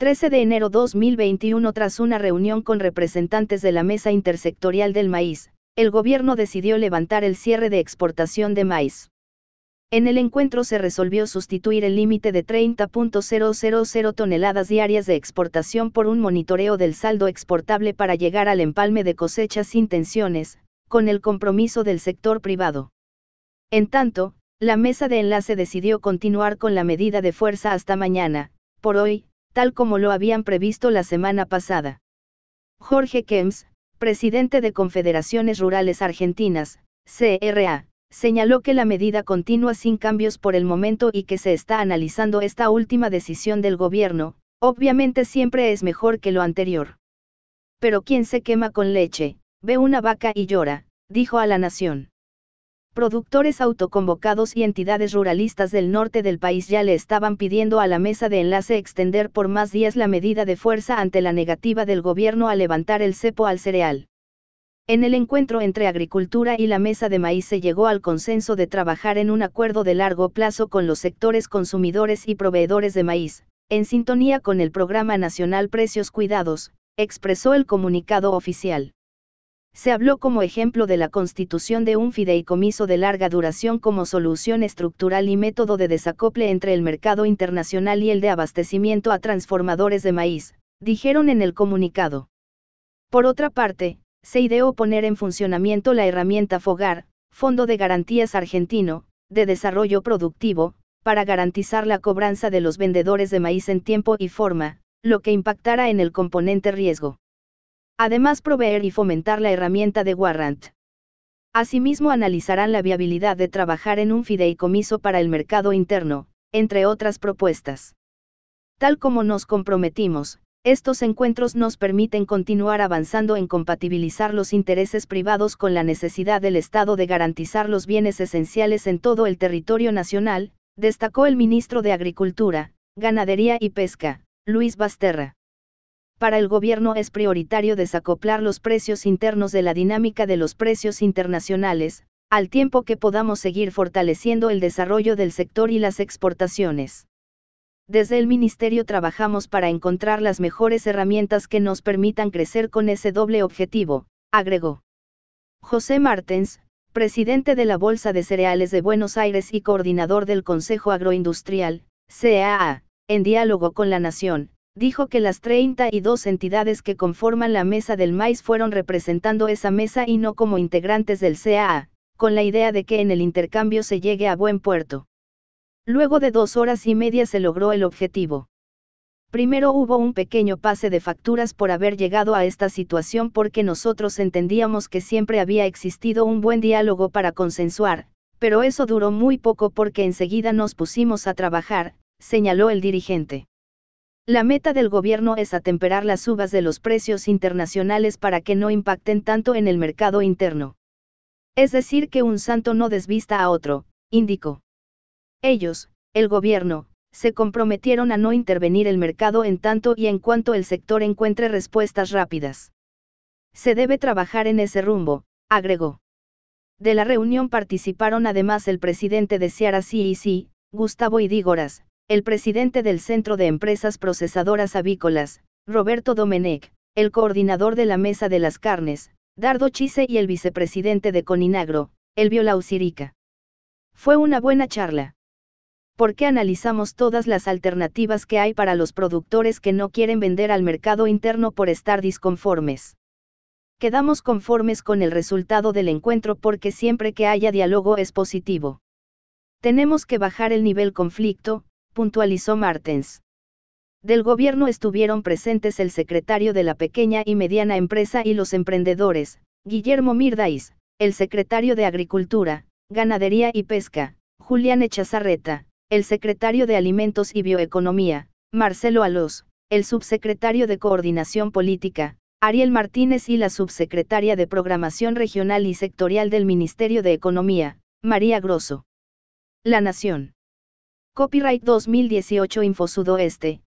13 de enero 2021 Tras una reunión con representantes de la Mesa Intersectorial del Maíz, el gobierno decidió levantar el cierre de exportación de maíz. En el encuentro se resolvió sustituir el límite de 30.000 toneladas diarias de exportación por un monitoreo del saldo exportable para llegar al empalme de cosechas sin tensiones, con el compromiso del sector privado. En tanto, la mesa de enlace decidió continuar con la medida de fuerza hasta mañana, por hoy, tal como lo habían previsto la semana pasada. Jorge Kems, presidente de Confederaciones Rurales Argentinas, CRA, señaló que la medida continúa sin cambios por el momento y que se está analizando esta última decisión del gobierno, obviamente siempre es mejor que lo anterior. Pero quien se quema con leche, ve una vaca y llora, dijo a la nación. Productores autoconvocados y entidades ruralistas del norte del país ya le estaban pidiendo a la mesa de enlace extender por más días la medida de fuerza ante la negativa del gobierno a levantar el cepo al cereal. En el encuentro entre Agricultura y la Mesa de Maíz se llegó al consenso de trabajar en un acuerdo de largo plazo con los sectores consumidores y proveedores de maíz, en sintonía con el Programa Nacional Precios Cuidados, expresó el comunicado oficial. Se habló como ejemplo de la constitución de un fideicomiso de larga duración como solución estructural y método de desacople entre el mercado internacional y el de abastecimiento a transformadores de maíz, dijeron en el comunicado. Por otra parte, se ideó poner en funcionamiento la herramienta FOGAR, Fondo de Garantías Argentino, de Desarrollo Productivo, para garantizar la cobranza de los vendedores de maíz en tiempo y forma, lo que impactará en el componente riesgo. Además proveer y fomentar la herramienta de Warrant. Asimismo analizarán la viabilidad de trabajar en un fideicomiso para el mercado interno, entre otras propuestas. Tal como nos comprometimos, estos encuentros nos permiten continuar avanzando en compatibilizar los intereses privados con la necesidad del Estado de garantizar los bienes esenciales en todo el territorio nacional, destacó el ministro de Agricultura, Ganadería y Pesca, Luis Basterra para el gobierno es prioritario desacoplar los precios internos de la dinámica de los precios internacionales, al tiempo que podamos seguir fortaleciendo el desarrollo del sector y las exportaciones. Desde el Ministerio trabajamos para encontrar las mejores herramientas que nos permitan crecer con ese doble objetivo, agregó. José Martens, presidente de la Bolsa de Cereales de Buenos Aires y coordinador del Consejo Agroindustrial, CAA, en diálogo con la Nación, dijo que las 32 entidades que conforman la Mesa del Maíz fueron representando esa mesa y no como integrantes del CAA, con la idea de que en el intercambio se llegue a buen puerto. Luego de dos horas y media se logró el objetivo. Primero hubo un pequeño pase de facturas por haber llegado a esta situación porque nosotros entendíamos que siempre había existido un buen diálogo para consensuar, pero eso duró muy poco porque enseguida nos pusimos a trabajar, señaló el dirigente. La meta del gobierno es atemperar las subas de los precios internacionales para que no impacten tanto en el mercado interno. Es decir, que un santo no desvista a otro, indicó. Ellos, el gobierno, se comprometieron a no intervenir el mercado en tanto y en cuanto el sector encuentre respuestas rápidas. Se debe trabajar en ese rumbo, agregó. De la reunión participaron además el presidente de Ciara CEC, Gustavo Idígoras, el presidente del Centro de Empresas Procesadoras Avícolas, Roberto Domenech, el coordinador de la Mesa de las Carnes, Dardo Chise y el vicepresidente de Coninagro, Elvio Lausirica. Fue una buena charla. Porque analizamos todas las alternativas que hay para los productores que no quieren vender al mercado interno por estar disconformes. Quedamos conformes con el resultado del encuentro porque siempre que haya diálogo es positivo. Tenemos que bajar el nivel conflicto, puntualizó Martens. Del gobierno estuvieron presentes el secretario de la pequeña y mediana empresa y los emprendedores, Guillermo Mirdais, el secretario de Agricultura, Ganadería y Pesca, Julián Echazarreta, el secretario de Alimentos y Bioeconomía, Marcelo Alós, el subsecretario de Coordinación Política, Ariel Martínez y la subsecretaria de Programación Regional y Sectorial del Ministerio de Economía, María Grosso. La Nación. Copyright 2018 Info